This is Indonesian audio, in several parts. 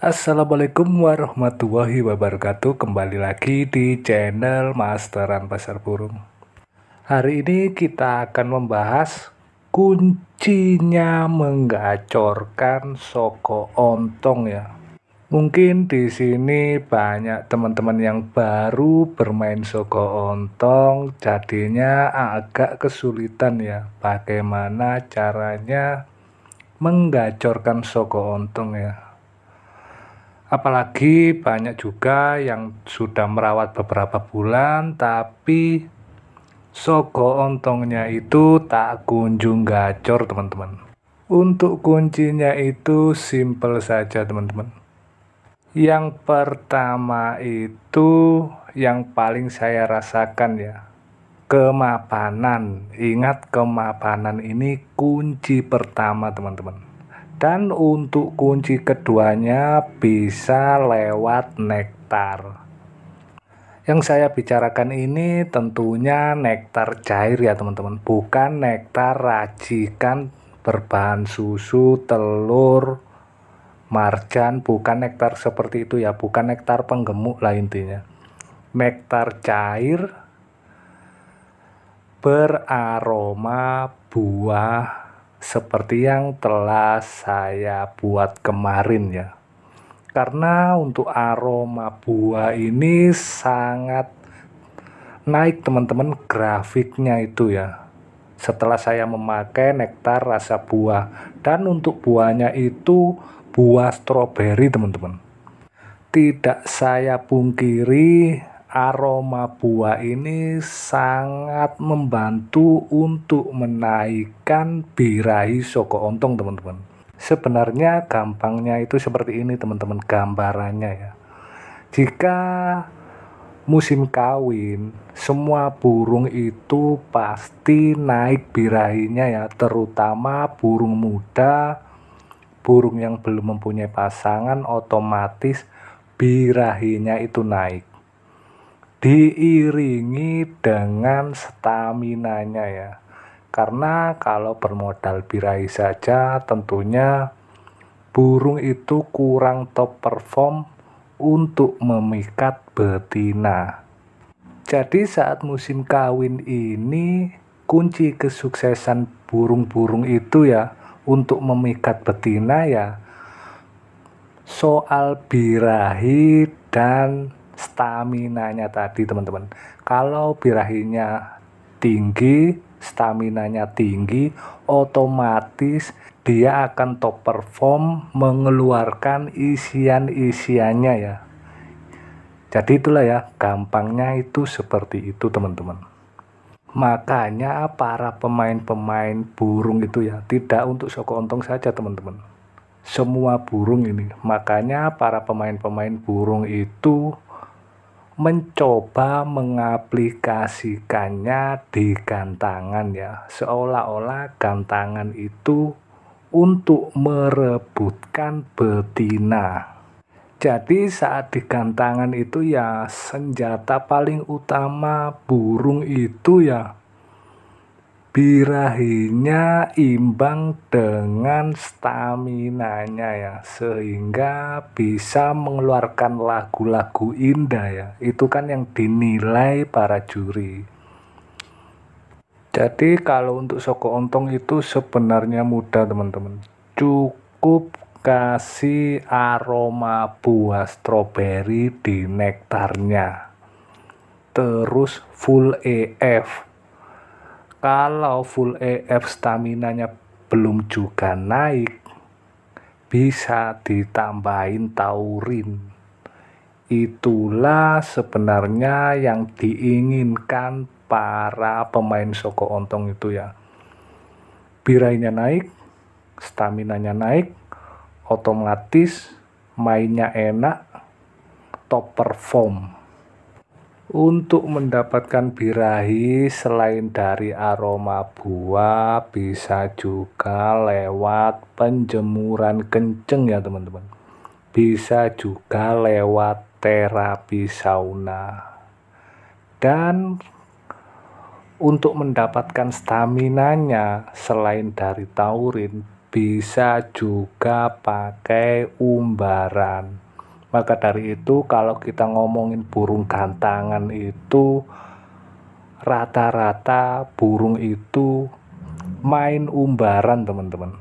Assalamualaikum warahmatullahi wabarakatuh Kembali lagi di channel Masteran Pasar Burung Hari ini kita akan membahas Kuncinya menggacorkan soko ontong ya Mungkin di sini banyak teman-teman yang baru bermain soko ontong Jadinya agak kesulitan ya Bagaimana caranya menggacorkan soko ontong ya Apalagi banyak juga yang sudah merawat beberapa bulan tapi sogo ontongnya itu tak kunjung gacor teman-teman. Untuk kuncinya itu simple saja teman-teman. Yang pertama itu yang paling saya rasakan ya. Kemapanan. Ingat kemapanan ini kunci pertama teman-teman dan untuk kunci keduanya bisa lewat nektar yang saya bicarakan ini tentunya nektar cair ya teman-teman bukan nektar racikan berbahan susu, telur, marjan bukan nektar seperti itu ya bukan nektar penggemuk lah intinya nektar cair beraroma buah seperti yang telah saya buat kemarin ya. Karena untuk aroma buah ini sangat naik teman-teman grafiknya itu ya. Setelah saya memakai nektar rasa buah dan untuk buahnya itu buah stroberi teman-teman. Tidak saya pungkiri aroma buah ini sangat membantu untuk menaikkan birahi soko ontong teman-teman sebenarnya gampangnya itu seperti ini teman-teman gambarannya ya jika musim kawin semua burung itu pasti naik birahinya ya terutama burung muda burung yang belum mempunyai pasangan otomatis birahinya itu naik diiringi dengan staminanya ya karena kalau bermodal birahi saja tentunya burung itu kurang top perform untuk memikat betina jadi saat musim kawin ini kunci kesuksesan burung-burung itu ya untuk memikat betina ya soal birahi dan staminanya tadi teman-teman kalau birahinya tinggi staminanya tinggi otomatis dia akan top perform mengeluarkan isian-isiannya ya jadi itulah ya gampangnya itu seperti itu teman-teman makanya para pemain-pemain burung itu ya tidak untuk soko ontong saja teman-teman semua burung ini makanya para pemain-pemain burung itu mencoba mengaplikasikannya di gantangan ya seolah-olah gantangan itu untuk merebutkan betina jadi saat di gantangan itu ya senjata paling utama burung itu ya birahinya imbang dengan stamina-nya ya sehingga bisa mengeluarkan lagu-lagu indah ya itu kan yang dinilai para juri jadi kalau untuk Soko Ontong itu sebenarnya mudah teman-teman cukup kasih aroma buah stroberi di nektarnya terus full EF kalau full EF staminanya belum juga naik bisa ditambahin taurin itulah sebenarnya yang diinginkan para pemain Soko Ontong itu ya birainya naik staminanya naik otomatis mainnya enak top perform untuk mendapatkan birahi selain dari aroma buah bisa juga lewat penjemuran kenceng ya teman-teman. Bisa juga lewat terapi sauna. Dan untuk mendapatkan stamina nya selain dari taurin bisa juga pakai umbaran. Maka dari itu kalau kita ngomongin burung gantangan itu rata-rata burung itu main umbaran teman-teman.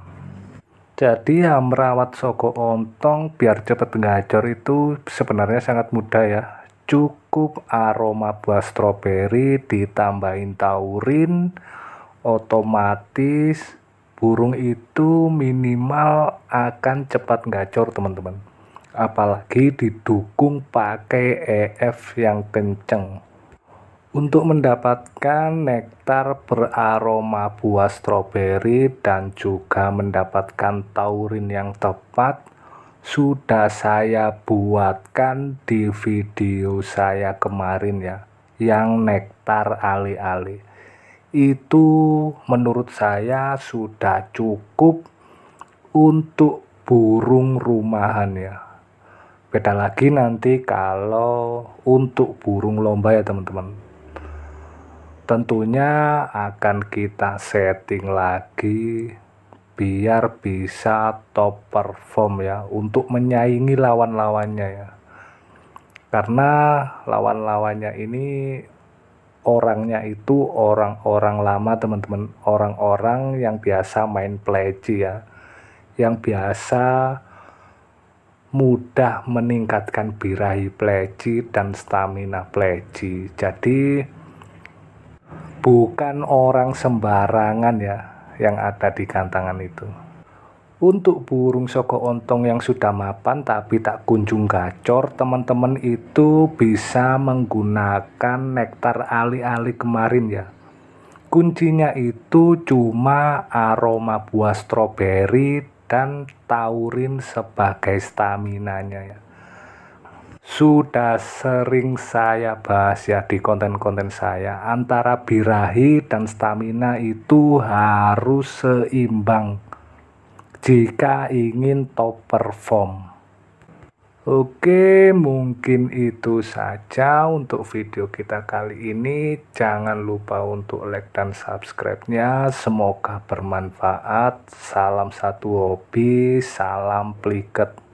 Jadi ya merawat soko ontong biar cepat ngacor itu sebenarnya sangat mudah ya. Cukup aroma buah stroberi ditambahin taurin otomatis burung itu minimal akan cepat ngacor teman-teman apalagi didukung pakai EF yang kenceng. Untuk mendapatkan nektar beraroma buah stroberi dan juga mendapatkan taurin yang tepat, sudah saya buatkan di video saya kemarin ya, yang nektar alih-alih. Itu menurut saya sudah cukup untuk burung rumahan ya Beda lagi nanti kalau untuk burung lomba ya teman-teman. Tentunya akan kita setting lagi biar bisa top perform ya untuk menyaingi lawan-lawannya ya. Karena lawan-lawannya ini orangnya itu orang-orang lama teman-teman, orang-orang yang biasa main pleci ya. Yang biasa mudah meningkatkan birahi pleci dan stamina pleci. Jadi bukan orang sembarangan ya yang ada di kantangan itu. Untuk burung soko ontong yang sudah mapan tapi tak kunjung gacor, teman-teman itu bisa menggunakan nektar alih-alih kemarin ya. Kuncinya itu cuma aroma buah stroberi dan taurin sebagai staminanya ya. Sudah sering saya bahas ya di konten-konten saya antara birahi dan stamina itu harus seimbang jika ingin top perform. Oke, mungkin itu saja untuk video kita kali ini. Jangan lupa untuk like dan subscribe-nya. Semoga bermanfaat. Salam satu hobi, salam pliket.